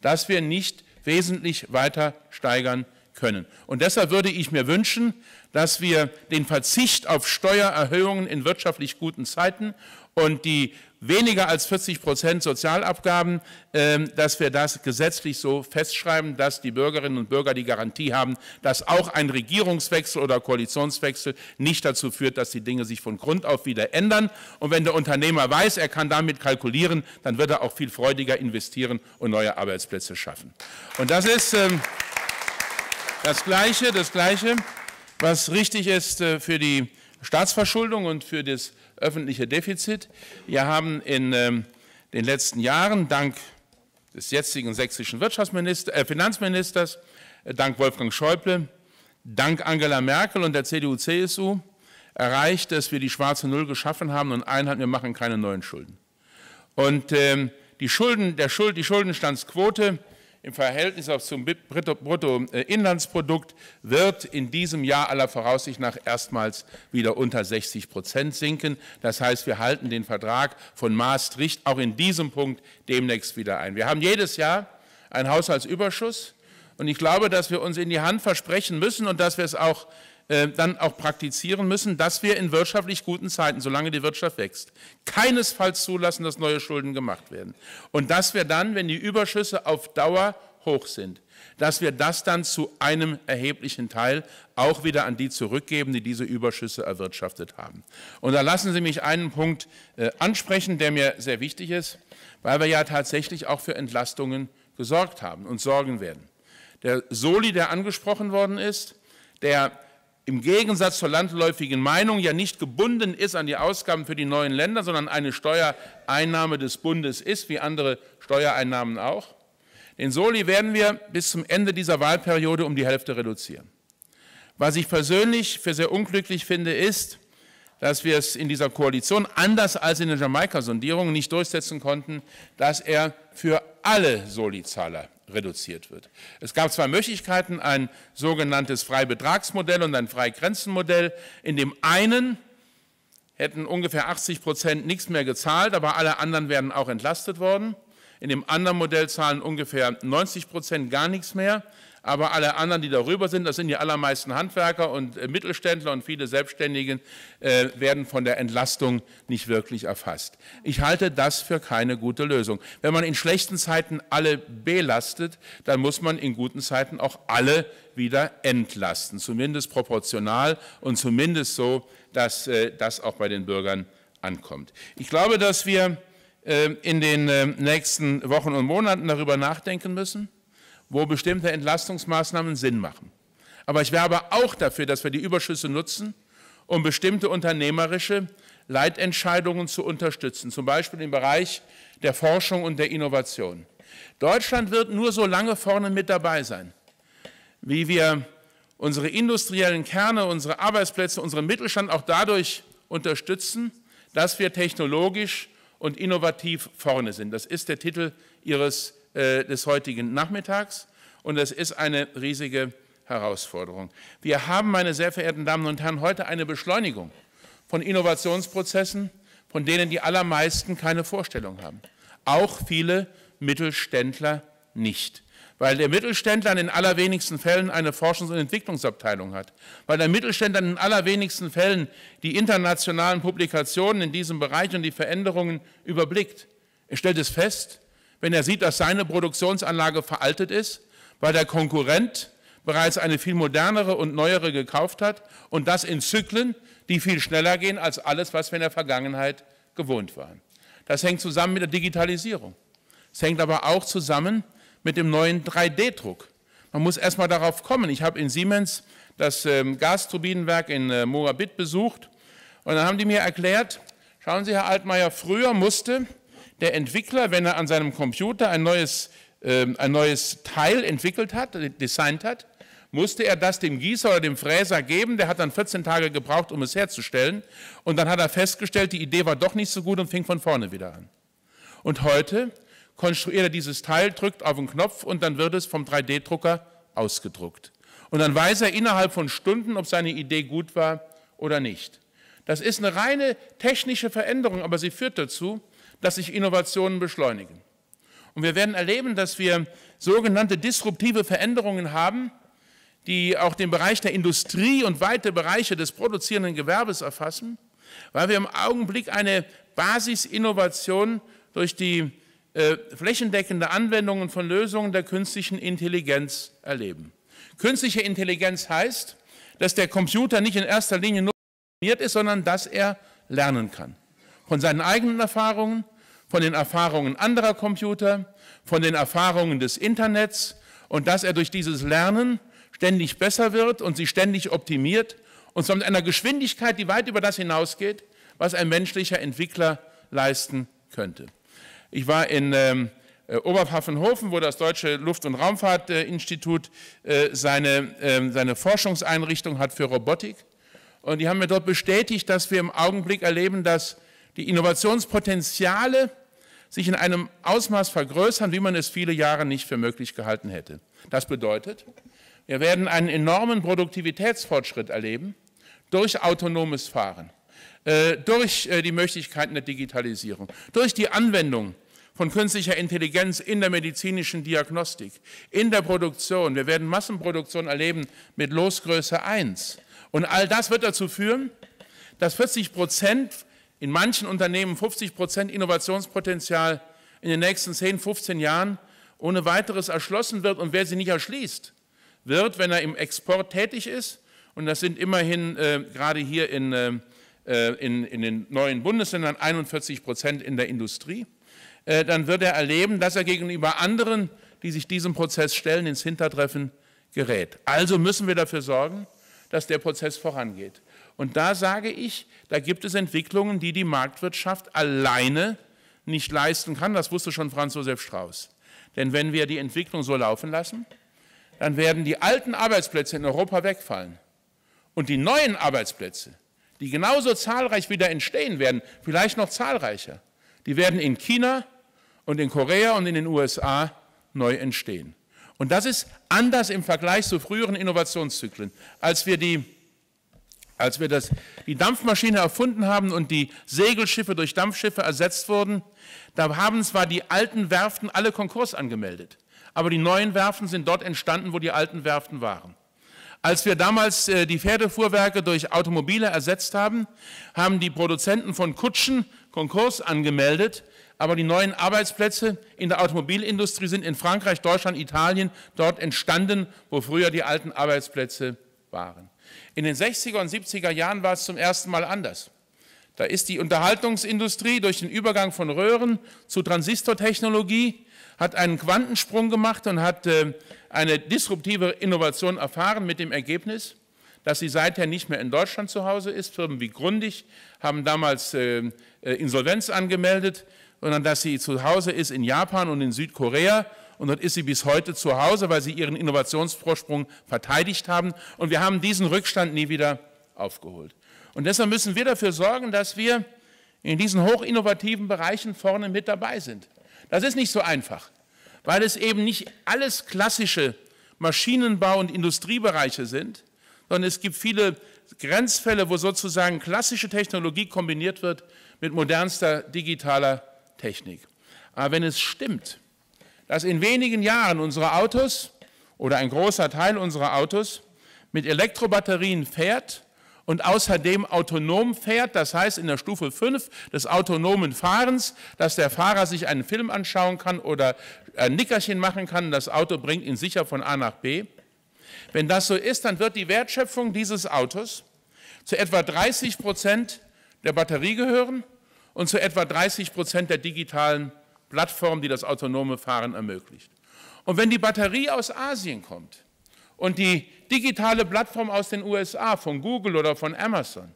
das wir nicht wesentlich weiter steigern können. Und deshalb würde ich mir wünschen, dass wir den Verzicht auf Steuererhöhungen in wirtschaftlich guten Zeiten und die weniger als 40 Prozent Sozialabgaben, ähm, dass wir das gesetzlich so festschreiben, dass die Bürgerinnen und Bürger die Garantie haben, dass auch ein Regierungswechsel oder Koalitionswechsel nicht dazu führt, dass die Dinge sich von Grund auf wieder ändern. Und wenn der Unternehmer weiß, er kann damit kalkulieren, dann wird er auch viel freudiger investieren und neue Arbeitsplätze schaffen. Und das ist ähm, das Gleiche, das Gleiche, was richtig ist äh, für die Staatsverschuldung und für das öffentliche Defizit. Wir haben in ähm, den letzten Jahren dank des jetzigen sächsischen Wirtschaftsminister, äh, Finanzministers, äh, dank Wolfgang Schäuble, dank Angela Merkel und der CDU-CSU erreicht, dass wir die schwarze Null geschaffen haben und einhalten, wir machen keine neuen Schulden. Und ähm, die, Schulden, der Schuld, die Schuldenstandsquote im Verhältnis zum Bruttoinlandsprodukt äh, wird in diesem Jahr aller Voraussicht nach erstmals wieder unter 60 Prozent sinken. Das heißt, wir halten den Vertrag von Maastricht auch in diesem Punkt demnächst wieder ein. Wir haben jedes Jahr einen Haushaltsüberschuss. Und ich glaube, dass wir uns in die Hand versprechen müssen und dass wir es auch äh, dann auch praktizieren müssen, dass wir in wirtschaftlich guten Zeiten, solange die Wirtschaft wächst, keinesfalls zulassen, dass neue Schulden gemacht werden. Und dass wir dann, wenn die Überschüsse auf Dauer hoch sind, dass wir das dann zu einem erheblichen Teil auch wieder an die zurückgeben, die diese Überschüsse erwirtschaftet haben. Und da lassen Sie mich einen Punkt äh, ansprechen, der mir sehr wichtig ist, weil wir ja tatsächlich auch für Entlastungen gesorgt haben und sorgen werden. Der Soli, der angesprochen worden ist, der im Gegensatz zur landläufigen Meinung ja nicht gebunden ist an die Ausgaben für die neuen Länder, sondern eine Steuereinnahme des Bundes ist, wie andere Steuereinnahmen auch. Den Soli werden wir bis zum Ende dieser Wahlperiode um die Hälfte reduzieren. Was ich persönlich für sehr unglücklich finde, ist, dass wir es in dieser Koalition, anders als in der jamaika sondierung nicht durchsetzen konnten, dass er für alle Soli-Zahler reduziert wird. Es gab zwei Möglichkeiten, ein sogenanntes Freibetragsmodell und ein Freigrenzenmodell. In dem einen hätten ungefähr 80 Prozent nichts mehr gezahlt, aber alle anderen wären auch entlastet worden. In dem anderen Modell zahlen ungefähr 90 Prozent gar nichts mehr, aber alle anderen, die darüber sind, das sind die allermeisten Handwerker und äh, Mittelständler und viele Selbstständige, äh, werden von der Entlastung nicht wirklich erfasst. Ich halte das für keine gute Lösung. Wenn man in schlechten Zeiten alle belastet, dann muss man in guten Zeiten auch alle wieder entlasten, zumindest proportional und zumindest so, dass äh, das auch bei den Bürgern ankommt. Ich glaube, dass wir in den nächsten Wochen und Monaten darüber nachdenken müssen wo bestimmte Entlastungsmaßnahmen Sinn machen. Aber ich werbe auch dafür, dass wir die Überschüsse nutzen, um bestimmte unternehmerische Leitentscheidungen zu unterstützen, zum Beispiel im Bereich der Forschung und der Innovation. Deutschland wird nur so lange vorne mit dabei sein, wie wir unsere industriellen Kerne, unsere Arbeitsplätze, unseren Mittelstand auch dadurch unterstützen, dass wir technologisch und innovativ vorne sind. Das ist der Titel Ihres äh, des heutigen Nachmittags. Und das ist eine riesige Herausforderung. Wir haben, meine sehr verehrten Damen und Herren, heute eine Beschleunigung von Innovationsprozessen, von denen die allermeisten keine Vorstellung haben. Auch viele Mittelständler nicht. Weil der Mittelständler in den allerwenigsten Fällen eine Forschungs- und Entwicklungsabteilung hat. Weil der Mittelständler in den allerwenigsten Fällen die internationalen Publikationen in diesem Bereich und die Veränderungen überblickt. Er stellt es fest, wenn er sieht, dass seine Produktionsanlage veraltet ist, weil der Konkurrent bereits eine viel modernere und neuere gekauft hat und das in Zyklen, die viel schneller gehen als alles, was wir in der Vergangenheit gewohnt waren. Das hängt zusammen mit der Digitalisierung. Es hängt aber auch zusammen mit dem neuen 3D-Druck. Man muss erstmal darauf kommen. Ich habe in Siemens das ähm, Gasturbinenwerk in äh, Moabit besucht und dann haben die mir erklärt, schauen Sie, Herr Altmaier, früher musste der Entwickler, wenn er an seinem Computer ein neues, äh, ein neues Teil entwickelt hat, designt hat, musste er das dem Gießer oder dem Fräser geben. Der hat dann 14 Tage gebraucht, um es herzustellen. Und dann hat er festgestellt, die Idee war doch nicht so gut und fing von vorne wieder an. Und heute konstruiert er dieses Teil, drückt auf den Knopf und dann wird es vom 3D-Drucker ausgedruckt. Und dann weiß er innerhalb von Stunden, ob seine Idee gut war oder nicht. Das ist eine reine technische Veränderung, aber sie führt dazu, dass sich Innovationen beschleunigen. Und wir werden erleben, dass wir sogenannte disruptive Veränderungen haben, die auch den Bereich der Industrie und weite Bereiche des produzierenden Gewerbes erfassen, weil wir im Augenblick eine Basisinnovation durch die äh, flächendeckende Anwendung von Lösungen der künstlichen Intelligenz erleben. Künstliche Intelligenz heißt, dass der Computer nicht in erster Linie nur programmiert ist, sondern dass er lernen kann. Von seinen eigenen Erfahrungen, von den Erfahrungen anderer Computer, von den Erfahrungen des Internets und dass er durch dieses Lernen ständig besser wird und sich ständig optimiert und zwar mit einer Geschwindigkeit, die weit über das hinausgeht, was ein menschlicher Entwickler leisten könnte. Ich war in ähm, äh, Oberpfaffenhofen, wo das Deutsche Luft- und Raumfahrtinstitut äh, seine, äh, seine Forschungseinrichtung hat für Robotik. Und die haben mir dort bestätigt, dass wir im Augenblick erleben, dass die Innovationspotenziale sich in einem Ausmaß vergrößern, wie man es viele Jahre nicht für möglich gehalten hätte. Das bedeutet, wir werden einen enormen Produktivitätsfortschritt erleben durch autonomes Fahren, äh, durch äh, die Möglichkeiten der Digitalisierung, durch die Anwendung von künstlicher Intelligenz in der medizinischen Diagnostik, in der Produktion. Wir werden Massenproduktion erleben mit Losgröße 1. Und all das wird dazu führen, dass 40 Prozent in manchen Unternehmen 50 Prozent Innovationspotenzial in den nächsten 10, 15 Jahren ohne weiteres erschlossen wird. Und wer sie nicht erschließt, wird, wenn er im Export tätig ist, und das sind immerhin äh, gerade hier in, äh, äh in, in, den neuen Bundesländern 41 Prozent in der Industrie, äh, dann wird er erleben, dass er gegenüber anderen, die sich diesem Prozess stellen, ins Hintertreffen gerät. Also müssen wir dafür sorgen, dass der Prozess vorangeht. Und da sage ich, da gibt es Entwicklungen, die die Marktwirtschaft alleine nicht leisten kann. Das wusste schon Franz Josef Strauß. Denn wenn wir die Entwicklung so laufen lassen, dann werden die alten Arbeitsplätze in Europa wegfallen. Und die neuen Arbeitsplätze, die genauso zahlreich wieder entstehen werden, vielleicht noch zahlreicher, die werden in China und in Korea und in den USA neu entstehen. Und das ist anders im Vergleich zu früheren Innovationszyklen. Als wir die als wir das, die Dampfmaschine erfunden haben und die Segelschiffe durch Dampfschiffe ersetzt wurden, da haben zwar die alten Werften alle Konkurs angemeldet, aber die neuen Werften sind dort entstanden, wo die alten Werften waren. Als wir damals äh, die Pferdefuhrwerke durch Automobile ersetzt haben, haben die Produzenten von Kutschen Konkurs angemeldet, aber die neuen Arbeitsplätze in der Automobilindustrie sind in Frankreich, Deutschland, Italien dort entstanden, wo früher die alten Arbeitsplätze waren. In den 60er und 70er Jahren war es zum ersten Mal anders. Da ist die Unterhaltungsindustrie durch den Übergang von Röhren zu Transistortechnologie hat einen Quantensprung gemacht und hat äh, eine disruptive Innovation erfahren mit dem Ergebnis, dass sie seither nicht mehr in Deutschland zu Hause ist. Firmen wie Grundig haben damals äh, äh, Insolvenz angemeldet, sondern dass sie zu Hause ist in Japan und in Südkorea und dort ist sie bis heute zu Hause, weil sie ihren Innovationsvorsprung verteidigt haben. Und wir haben diesen Rückstand nie wieder aufgeholt. Und deshalb müssen wir dafür sorgen, dass wir in diesen hochinnovativen Bereichen vorne mit dabei sind. Das ist nicht so einfach, weil es eben nicht alles klassische Maschinenbau- und Industriebereiche sind, sondern es gibt viele Grenzfälle, wo sozusagen klassische Technologie kombiniert wird mit modernster digitaler Technik. Aber wenn es stimmt, dass in wenigen Jahren unsere Autos oder ein großer Teil unserer Autos mit Elektrobatterien fährt und außerdem autonom fährt, das heißt in der Stufe 5 des autonomen Fahrens, dass der Fahrer sich einen Film anschauen kann oder ein Nickerchen machen kann, das Auto bringt ihn sicher von A nach B. Wenn das so ist, dann wird die Wertschöpfung dieses Autos zu etwa 30 Prozent der Batterie gehören und zu etwa 30 Prozent der digitalen Plattform, die das autonome Fahren ermöglicht. Und wenn die Batterie aus Asien kommt und die digitale Plattform aus den USA von Google oder von Amazon,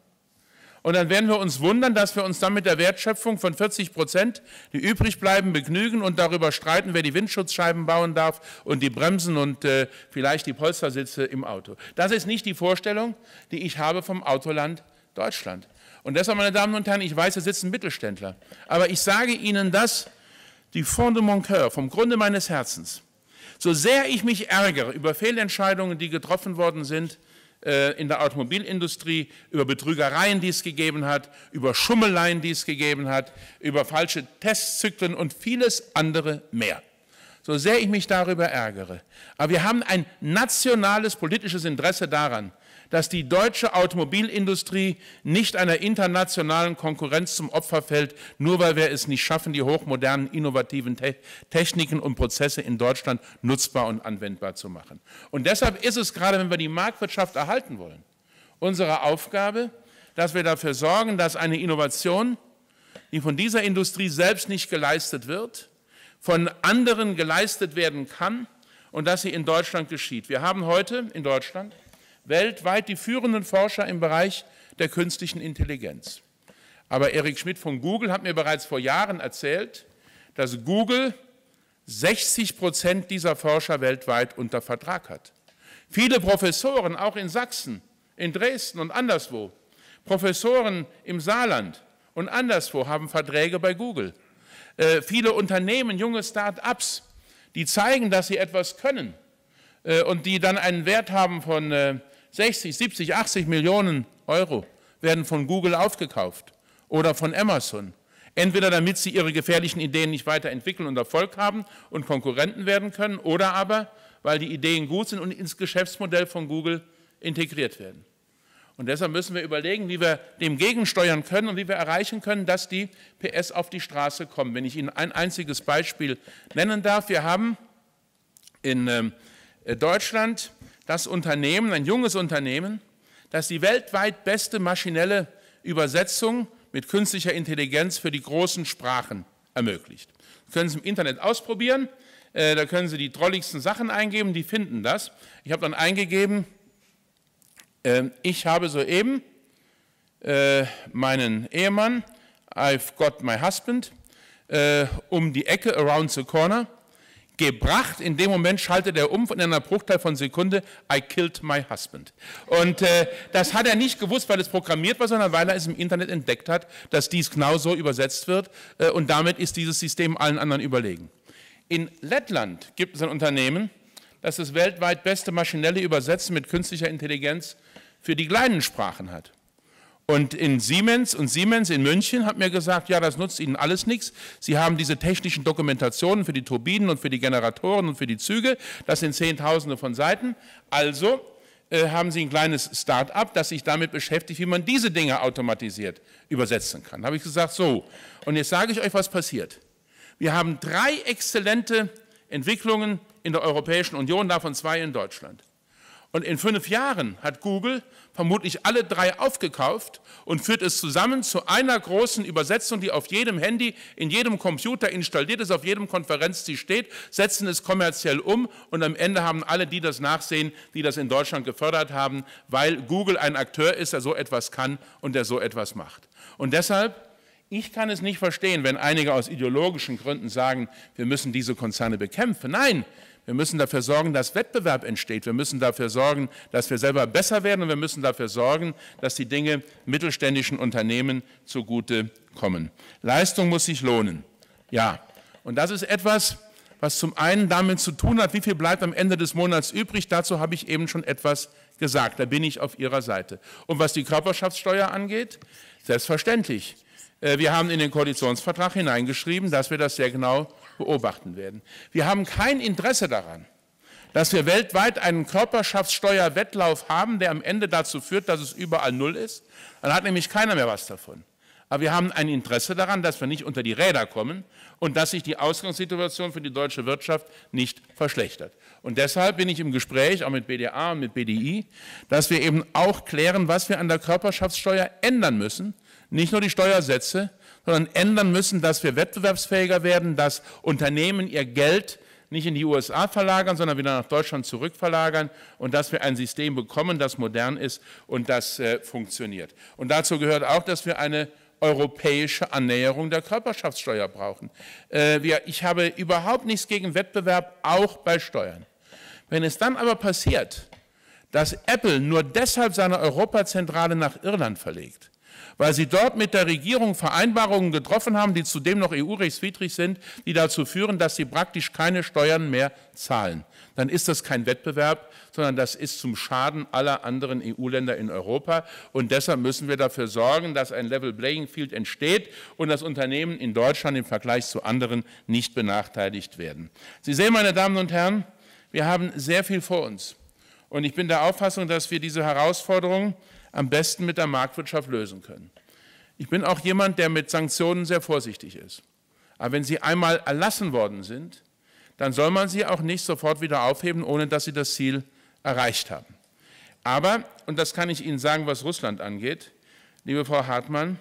und dann werden wir uns wundern, dass wir uns dann mit der Wertschöpfung von 40 Prozent, die übrig bleiben, begnügen und darüber streiten, wer die Windschutzscheiben bauen darf und die Bremsen und äh, vielleicht die Polstersitze im Auto. Das ist nicht die Vorstellung, die ich habe vom Autoland Deutschland. Und deshalb, meine Damen und Herren, ich weiß, da sitzen Mittelständler. Aber ich sage Ihnen das, die Fond de mon coeur, vom Grunde meines Herzens, so sehr ich mich ärgere über Fehlentscheidungen, die getroffen worden sind äh, in der Automobilindustrie, über Betrügereien, die es gegeben hat, über Schummeleien, die es gegeben hat, über falsche Testzyklen und vieles andere mehr. So sehr ich mich darüber ärgere. Aber wir haben ein nationales politisches Interesse daran, dass die deutsche Automobilindustrie nicht einer internationalen Konkurrenz zum Opfer fällt, nur weil wir es nicht schaffen, die hochmodernen, innovativen Te Techniken und Prozesse in Deutschland nutzbar und anwendbar zu machen. Und deshalb ist es gerade, wenn wir die Marktwirtschaft erhalten wollen, unsere Aufgabe, dass wir dafür sorgen, dass eine Innovation, die von dieser Industrie selbst nicht geleistet wird, von anderen geleistet werden kann und dass sie in Deutschland geschieht. Wir haben heute in Deutschland weltweit die führenden Forscher im Bereich der künstlichen Intelligenz. Aber Eric Schmidt von Google hat mir bereits vor Jahren erzählt, dass Google 60 Prozent dieser Forscher weltweit unter Vertrag hat. Viele Professoren, auch in Sachsen, in Dresden und anderswo, Professoren im Saarland und anderswo haben Verträge bei Google. Äh, viele Unternehmen, junge Start-ups, die zeigen, dass sie etwas können äh, und die dann einen Wert haben von äh, 60, 70, 80 Millionen Euro werden von Google aufgekauft oder von Amazon. Entweder damit sie ihre gefährlichen Ideen nicht weiterentwickeln und Erfolg haben und Konkurrenten werden können, oder aber, weil die Ideen gut sind und ins Geschäftsmodell von Google integriert werden. Und deshalb müssen wir überlegen, wie wir dem gegensteuern können und wie wir erreichen können, dass die PS auf die Straße kommen. Wenn ich Ihnen ein einziges Beispiel nennen darf, wir haben in ähm, äh, Deutschland das Unternehmen, ein junges Unternehmen, das die weltweit beste maschinelle Übersetzung mit künstlicher Intelligenz für die großen Sprachen ermöglicht. Das können Sie im Internet ausprobieren, äh, da können Sie die drolligsten Sachen eingeben, die finden das. Ich habe dann eingegeben, ähm, ich habe soeben äh, meinen Ehemann, I've got my husband, äh, um die Ecke, around the corner, gebracht. In dem Moment schaltet er um und in einer Bruchteil von Sekunde, I killed my husband. Und äh, das hat er nicht gewusst, weil es programmiert war, sondern weil er es im Internet entdeckt hat, dass dies genauso übersetzt wird. Äh, und damit ist dieses System allen anderen überlegen. In Lettland gibt es ein Unternehmen, das das weltweit beste maschinelle Übersetzen mit künstlicher Intelligenz für die kleinen Sprachen hat. Und in Siemens und Siemens in München hat mir gesagt, ja, das nutzt Ihnen alles nichts. Sie haben diese technischen Dokumentationen für die Turbinen und für die Generatoren und für die Züge. Das sind Zehntausende von Seiten. Also äh, haben Sie ein kleines Start-up, das sich damit beschäftigt, wie man diese Dinge automatisiert übersetzen kann. habe ich gesagt, so. Und jetzt sage ich euch, was passiert. Wir haben drei exzellente Entwicklungen in der Europäischen Union, davon zwei in Deutschland. Und in fünf Jahren hat Google vermutlich alle drei aufgekauft und führt es zusammen zu einer großen Übersetzung, die auf jedem Handy, in jedem Computer installiert ist, auf jedem Konferenztisch steht, setzen es kommerziell um und am Ende haben alle, die das nachsehen, die das in Deutschland gefördert haben, weil Google ein Akteur ist, der so etwas kann und der so etwas macht. Und deshalb ich kann es nicht verstehen, wenn einige aus ideologischen Gründen sagen, wir müssen diese Konzerne bekämpfen. Nein, wir müssen dafür sorgen, dass Wettbewerb entsteht. Wir müssen dafür sorgen, dass wir selber besser werden und wir müssen dafür sorgen, dass die Dinge mittelständischen Unternehmen zugute kommen. Leistung muss sich lohnen. Ja. Und das ist etwas, was zum einen damit zu tun hat, wie viel bleibt am Ende des Monats übrig. Dazu habe ich eben schon etwas gesagt. Da bin ich auf Ihrer Seite. Und was die Körperschaftssteuer angeht, selbstverständlich. Äh, wir haben in den Koalitionsvertrag hineingeschrieben, dass wir das sehr genau beobachten werden. Wir haben kein Interesse daran, dass wir weltweit einen Körperschaftssteuerwettlauf haben, der am Ende dazu führt, dass es überall null ist. Dann hat nämlich keiner mehr was davon. Aber wir haben ein Interesse daran, dass wir nicht unter die Räder kommen und dass sich die Ausgangssituation für die deutsche Wirtschaft nicht verschlechtert. Und deshalb bin ich im Gespräch, auch mit BDA und mit BDI, dass wir eben auch klären, was wir an der Körperschaftssteuer ändern müssen. Nicht nur die Steuersätze, sondern ändern müssen, dass wir wettbewerbsfähiger werden, dass Unternehmen ihr Geld nicht in die USA verlagern, sondern wieder nach Deutschland zurückverlagern und dass wir ein System bekommen, das modern ist und das äh, funktioniert. Und dazu gehört auch, dass wir eine europäische Annäherung der Körperschaftssteuer brauchen. Äh, wir, ich habe überhaupt nichts gegen Wettbewerb, auch bei Steuern. Wenn es dann aber passiert, dass Apple nur deshalb seine Europazentrale nach Irland verlegt, weil sie dort mit der Regierung Vereinbarungen getroffen haben, die zudem noch EU-rechtswidrig sind, die dazu führen, dass sie praktisch keine Steuern mehr zahlen. Dann ist das kein Wettbewerb, sondern das ist zum Schaden aller anderen EU-Länder in Europa. Und deshalb müssen wir dafür sorgen, dass ein Level Playing Field entsteht und dass Unternehmen in Deutschland im Vergleich zu anderen nicht benachteiligt werden. Sie sehen, meine Damen und Herren, wir haben sehr viel vor uns. Und ich bin der Auffassung, dass wir diese Herausforderungen, am besten mit der Marktwirtschaft lösen können. Ich bin auch jemand, der mit Sanktionen sehr vorsichtig ist. Aber wenn sie einmal erlassen worden sind, dann soll man sie auch nicht sofort wieder aufheben, ohne dass sie das Ziel erreicht haben. Aber, und das kann ich Ihnen sagen, was Russland angeht, liebe Frau Hartmann,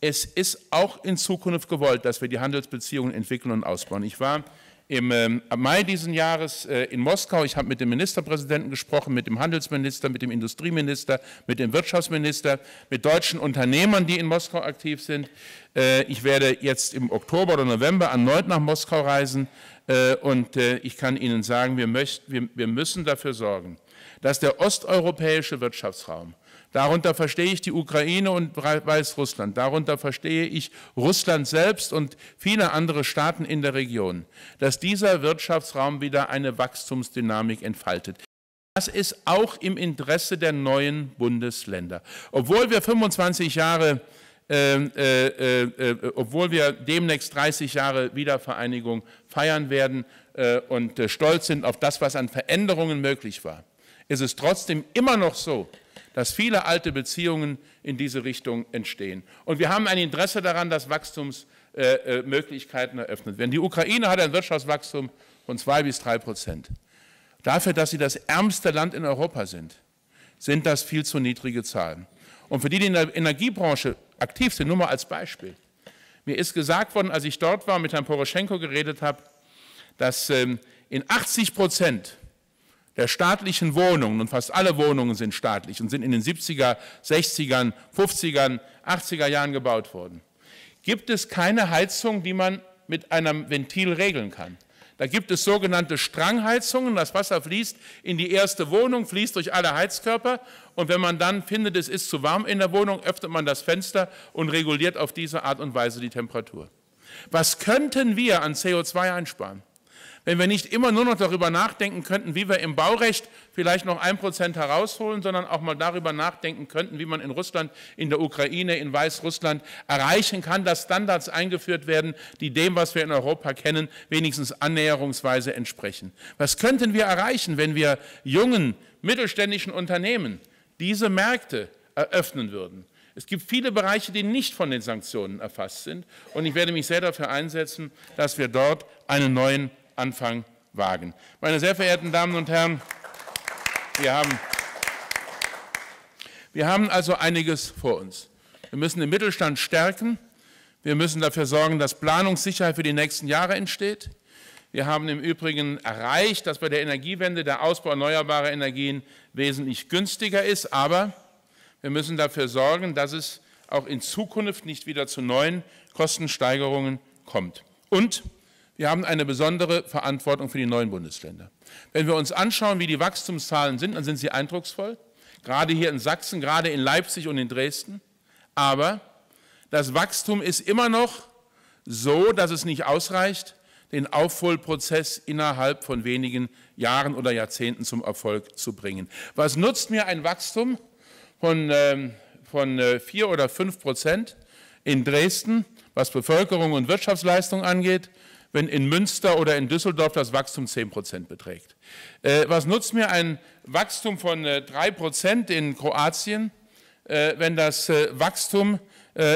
es ist auch in Zukunft gewollt, dass wir die Handelsbeziehungen entwickeln und ausbauen. Ich war im ähm, Mai diesen Jahres äh, in Moskau. Ich habe mit dem Ministerpräsidenten gesprochen, mit dem Handelsminister, mit dem Industrieminister, mit dem Wirtschaftsminister, mit deutschen Unternehmern, die in Moskau aktiv sind. Äh, ich werde jetzt im Oktober oder November erneut nach Moskau reisen äh, und ich kann Ihnen sagen, wir, wir müssen dafür sorgen, dass der osteuropäische Wirtschaftsraum Darunter verstehe ich die Ukraine und Weißrussland. Darunter verstehe ich Russland selbst und viele andere Staaten in der Region, dass dieser Wirtschaftsraum wieder eine Wachstumsdynamik entfaltet. Das ist auch im Interesse der neuen Bundesländer. Obwohl wir 25 Jahre äh, äh, äh, äh, obwohl wir demnächst 30 Jahre Wiedervereinigung feiern werden äh, und äh, stolz sind auf das, was an Veränderungen möglich war, ist es trotzdem immer noch so, dass viele alte Beziehungen in diese Richtung entstehen. Und wir haben ein Interesse daran, dass Wachstumsmöglichkeiten eröffnet werden. Die Ukraine hat ein Wirtschaftswachstum von zwei bis drei Prozent. Dafür, dass sie das ärmste Land in Europa sind, sind das viel zu niedrige Zahlen. Und für die, die in der Energiebranche aktiv sind, nur mal als Beispiel. Mir ist gesagt worden, als ich dort war, und mit Herrn Poroschenko geredet habe, dass ähm, in 80 Prozent der staatlichen Wohnungen, und fast alle Wohnungen sind staatlich und sind in den 70er, 60ern, 50ern, 80er Jahren gebaut worden, gibt es keine Heizung, die man mit einem Ventil regeln kann. Da gibt es sogenannte Strangheizungen. Das Wasser fließt in die erste Wohnung, fließt durch alle Heizkörper. Und wenn man dann findet, es ist zu warm in der Wohnung, öffnet man das Fenster und reguliert auf diese Art und Weise die Temperatur. Was könnten wir an CO2 einsparen? wenn wir nicht immer nur noch darüber nachdenken könnten, wie wir im Baurecht vielleicht noch ein Prozent herausholen, sondern auch mal darüber nachdenken könnten, wie man in Russland, in der Ukraine, in Weißrussland erreichen kann, dass Standards eingeführt werden, die dem, was wir in Europa kennen, wenigstens annäherungsweise entsprechen. Was könnten wir erreichen, wenn wir jungen, mittelständischen Unternehmen diese Märkte eröffnen würden? Es gibt viele Bereiche, die nicht von den Sanktionen erfasst sind. Und ich werde mich sehr dafür einsetzen, dass wir dort einen neuen Anfang wagen. Meine sehr verehrten Damen und Herren, wir haben, wir haben also einiges vor uns. Wir müssen den Mittelstand stärken. Wir müssen dafür sorgen, dass Planungssicherheit für die nächsten Jahre entsteht. Wir haben im Übrigen erreicht, dass bei der Energiewende der Ausbau erneuerbarer Energien wesentlich günstiger ist. Aber wir müssen dafür sorgen, dass es auch in Zukunft nicht wieder zu neuen Kostensteigerungen kommt. Und wir haben eine besondere Verantwortung für die neuen Bundesländer. Wenn wir uns anschauen, wie die Wachstumszahlen sind, dann sind sie eindrucksvoll. Gerade hier in Sachsen, gerade in Leipzig und in Dresden. Aber das Wachstum ist immer noch so, dass es nicht ausreicht, den Aufholprozess innerhalb von wenigen Jahren oder Jahrzehnten zum Erfolg zu bringen. Was nutzt mir ein Wachstum von, ähm, von 4 äh, oder 5 Prozent in Dresden, was Bevölkerung und Wirtschaftsleistung angeht, wenn in Münster oder in Düsseldorf das Wachstum 10 Prozent beträgt. Äh, was nutzt mir ein Wachstum von äh, 3 Prozent in Kroatien, äh, wenn das äh, Wachstum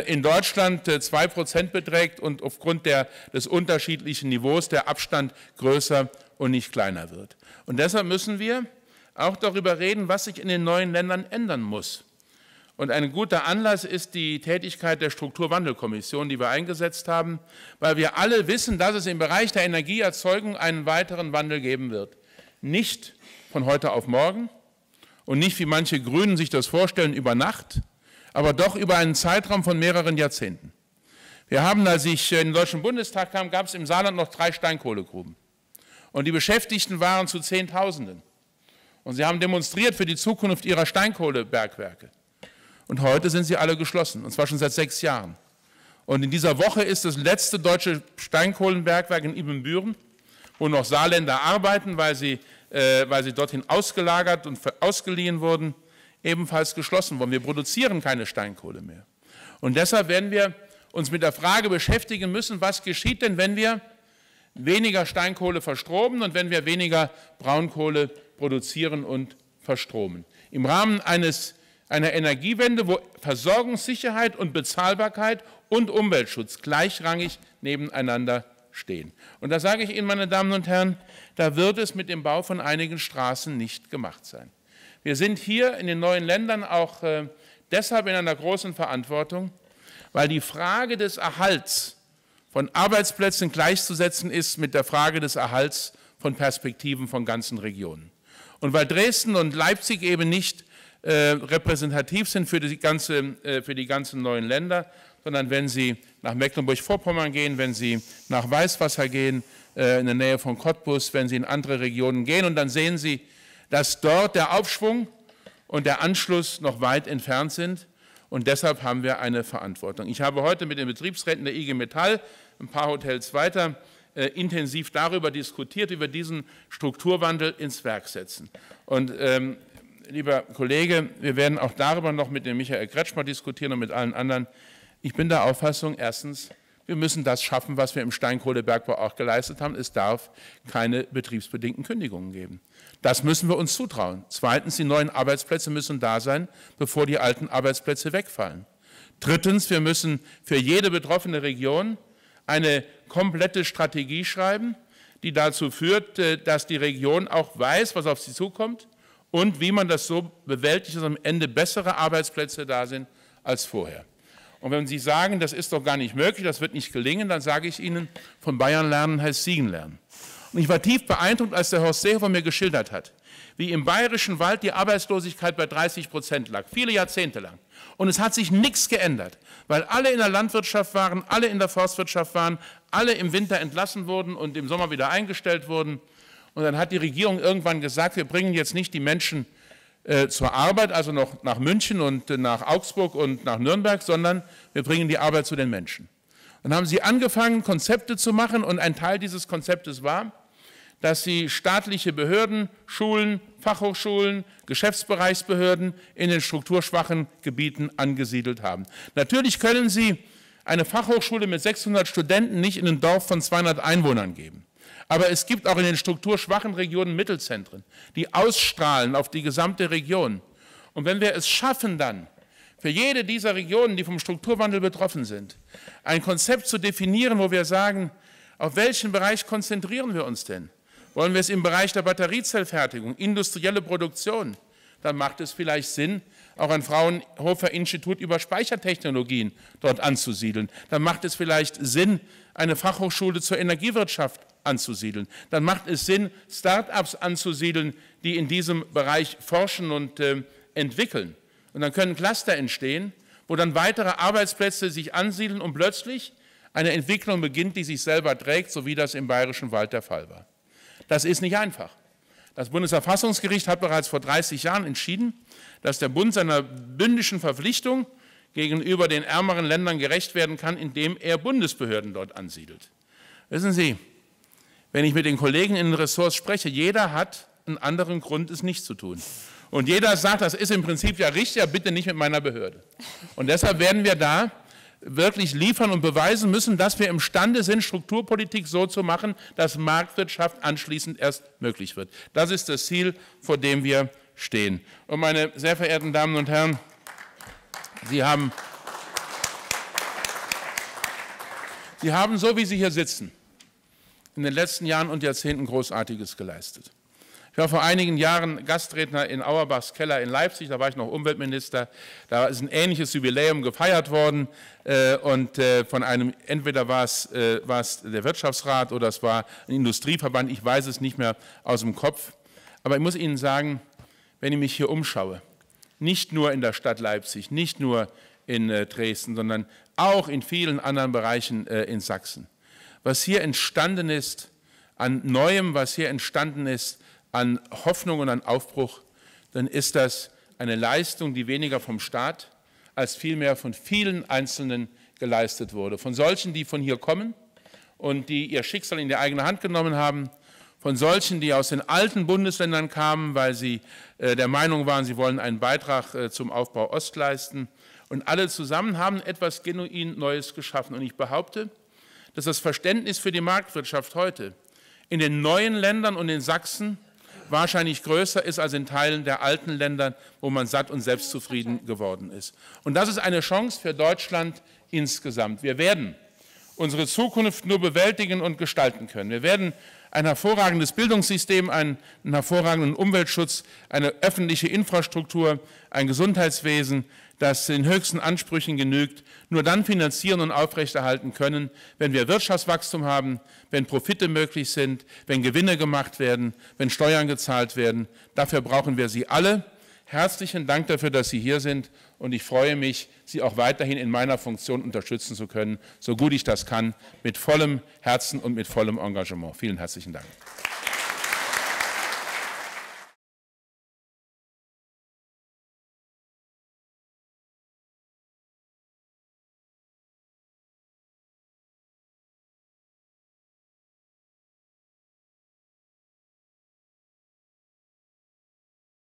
in Deutschland 2 Prozent beträgt und aufgrund der, des unterschiedlichen Niveaus der Abstand größer und nicht kleiner wird? Und deshalb müssen wir auch darüber reden, was sich in den neuen Ländern ändern muss. Und ein guter Anlass ist die Tätigkeit der Strukturwandelkommission, die wir eingesetzt haben, weil wir alle wissen, dass es im Bereich der Energieerzeugung einen weiteren Wandel geben wird. Nicht von heute auf morgen und nicht, wie manche Grünen sich das vorstellen, über Nacht, aber doch über einen Zeitraum von mehreren Jahrzehnten. Wir haben, als ich in den Deutschen Bundestag kam, gab es im Saarland noch drei Steinkohlegruben. Und die Beschäftigten waren zu Zehntausenden. Und sie haben demonstriert für die Zukunft ihrer Steinkohlebergwerke. Und heute sind sie alle geschlossen, und zwar schon seit sechs Jahren. Und in dieser Woche ist das letzte deutsche Steinkohlenbergwerk in Ibbenbüren, wo noch Saarländer arbeiten, weil sie, äh, weil sie dorthin ausgelagert und ausgeliehen wurden, ebenfalls geschlossen worden. Wir produzieren keine Steinkohle mehr. Und deshalb werden wir uns mit der Frage beschäftigen müssen, was geschieht denn, wenn wir weniger Steinkohle verstromen und wenn wir weniger Braunkohle produzieren und verstromen. Im Rahmen eines einer Energiewende, wo Versorgungssicherheit und Bezahlbarkeit und Umweltschutz gleichrangig nebeneinander stehen. Und da sage ich Ihnen, meine Damen und Herren, da wird es mit dem Bau von einigen Straßen nicht gemacht sein. Wir sind hier in den neuen Ländern auch äh, deshalb in einer großen Verantwortung, weil die Frage des Erhalts von Arbeitsplätzen gleichzusetzen ist mit der Frage des Erhalts von Perspektiven von ganzen Regionen. Und weil Dresden und Leipzig eben nicht äh, repräsentativ sind für die, ganze, äh, für die ganzen neuen Länder, sondern wenn Sie nach Mecklenburg-Vorpommern gehen, wenn Sie nach Weißwasser gehen, äh, in der Nähe von Cottbus, wenn Sie in andere Regionen gehen und dann sehen Sie, dass dort der Aufschwung und der Anschluss noch weit entfernt sind. Und deshalb haben wir eine Verantwortung. Ich habe heute mit den Betriebsräten der IG Metall ein paar Hotels weiter äh, intensiv darüber diskutiert, über diesen Strukturwandel ins Werk setzen. Und ähm, lieber Kollege, wir werden auch darüber noch mit dem Michael Kretschmer diskutieren und mit allen anderen. Ich bin der Auffassung, erstens, wir müssen das schaffen, was wir im Steinkohlebergbau auch geleistet haben. Es darf keine betriebsbedingten Kündigungen geben. Das müssen wir uns zutrauen. Zweitens, die neuen Arbeitsplätze müssen da sein, bevor die alten Arbeitsplätze wegfallen. Drittens, wir müssen für jede betroffene Region eine komplette Strategie schreiben, die dazu führt, äh, dass die Region auch weiß, was auf sie zukommt, und wie man das so bewältigt, dass am Ende bessere Arbeitsplätze da sind als vorher. Und wenn Sie sagen, das ist doch gar nicht möglich, das wird nicht gelingen, dann sage ich Ihnen, von Bayern lernen heißt Siegen lernen. Und ich war tief beeindruckt, als der Horst Seehofer mir geschildert hat, wie im bayerischen Wald die Arbeitslosigkeit bei 30 Prozent lag, viele Jahrzehnte lang. Und es hat sich nichts geändert, weil alle in der Landwirtschaft waren, alle in der Forstwirtschaft waren, alle im Winter entlassen wurden und im Sommer wieder eingestellt wurden. Und dann hat die Regierung irgendwann gesagt, wir bringen jetzt nicht die Menschen äh, zur Arbeit, also noch nach München und äh, nach Augsburg und nach Nürnberg, sondern wir bringen die Arbeit zu den Menschen. Dann haben sie angefangen, Konzepte zu machen und ein Teil dieses Konzeptes war, dass sie staatliche Behörden, Schulen, Fachhochschulen, Geschäftsbereichsbehörden in den strukturschwachen Gebieten angesiedelt haben. Natürlich können sie eine Fachhochschule mit 600 Studenten nicht in ein Dorf von 200 Einwohnern geben. Aber es gibt auch in den strukturschwachen Regionen Mittelzentren, die ausstrahlen auf die gesamte Region. Und wenn wir es schaffen, dann für jede dieser Regionen, die vom Strukturwandel betroffen sind, ein Konzept zu definieren, wo wir sagen, auf welchen Bereich konzentrieren wir uns denn? Wollen wir es im Bereich der Batteriezellfertigung, industrielle Produktion? Dann macht es vielleicht Sinn, auch ein Fraunhofer-Institut über Speichertechnologien dort anzusiedeln. Dann macht es vielleicht Sinn, eine Fachhochschule zur Energiewirtschaft anzusiedeln. Dann macht es Sinn, Start-ups anzusiedeln, die in diesem Bereich forschen und äh, entwickeln. Und dann können Cluster entstehen, wo dann weitere Arbeitsplätze sich ansiedeln und plötzlich eine Entwicklung beginnt, die sich selber trägt, so wie das im Bayerischen Wald der Fall war. Das ist nicht einfach. Das Bundesverfassungsgericht hat bereits vor 30 Jahren entschieden, dass der Bund seiner bündischen Verpflichtung gegenüber den ärmeren Ländern gerecht werden kann, indem er Bundesbehörden dort ansiedelt. Wissen Sie, wenn ich mit den Kollegen in den Ressorts spreche, jeder hat einen anderen Grund, es nicht zu tun. Und jeder sagt, das ist im Prinzip ja richtig, ja bitte nicht mit meiner Behörde. Und deshalb werden wir da wirklich liefern und beweisen müssen, dass wir imstande sind, Strukturpolitik so zu machen, dass Marktwirtschaft anschließend erst möglich wird. Das ist das Ziel, vor dem wir stehen. Und meine sehr verehrten Damen und Herren, Sie haben, Sie haben so, wie Sie hier sitzen, in den letzten Jahren und Jahrzehnten Großartiges geleistet. Ich war vor einigen Jahren Gastredner in Auerbachs Keller in Leipzig, da war ich noch Umweltminister. Da ist ein ähnliches Jubiläum gefeiert worden äh, und äh, von einem, entweder war es, äh, war es der Wirtschaftsrat oder es war ein Industrieverband, ich weiß es nicht mehr aus dem Kopf. Aber ich muss Ihnen sagen, wenn ich mich hier umschaue, nicht nur in der Stadt Leipzig, nicht nur in äh, Dresden, sondern auch in vielen anderen Bereichen äh, in Sachsen, was hier entstanden ist, an Neuem, was hier entstanden ist, an Hoffnung und an Aufbruch, dann ist das eine Leistung, die weniger vom Staat als vielmehr von vielen Einzelnen geleistet wurde. Von solchen, die von hier kommen und die ihr Schicksal in die eigene Hand genommen haben, von solchen, die aus den alten Bundesländern kamen, weil sie äh, der Meinung waren, sie wollen einen Beitrag äh, zum Aufbau Ost leisten. Und alle zusammen haben etwas genuin Neues geschaffen. Und ich behaupte, dass das Verständnis für die Marktwirtschaft heute in den neuen Ländern und in Sachsen wahrscheinlich größer ist als in Teilen der alten Länder, wo man satt und selbstzufrieden geworden ist. Und das ist eine Chance für Deutschland insgesamt. Wir werden unsere Zukunft nur bewältigen und gestalten können. Wir werden ein hervorragendes Bildungssystem, einen, hervorragenden Umweltschutz, eine öffentliche Infrastruktur, ein Gesundheitswesen, das den höchsten Ansprüchen genügt, nur dann finanzieren und aufrechterhalten können, wenn wir Wirtschaftswachstum haben, wenn Profite möglich sind, wenn Gewinne gemacht werden, wenn Steuern gezahlt werden. Dafür brauchen wir Sie alle. Herzlichen Dank dafür, dass Sie hier sind und ich freue mich, Sie auch weiterhin in meiner Funktion unterstützen zu können, so gut ich das kann, mit vollem Herzen und mit vollem Engagement. Vielen herzlichen Dank.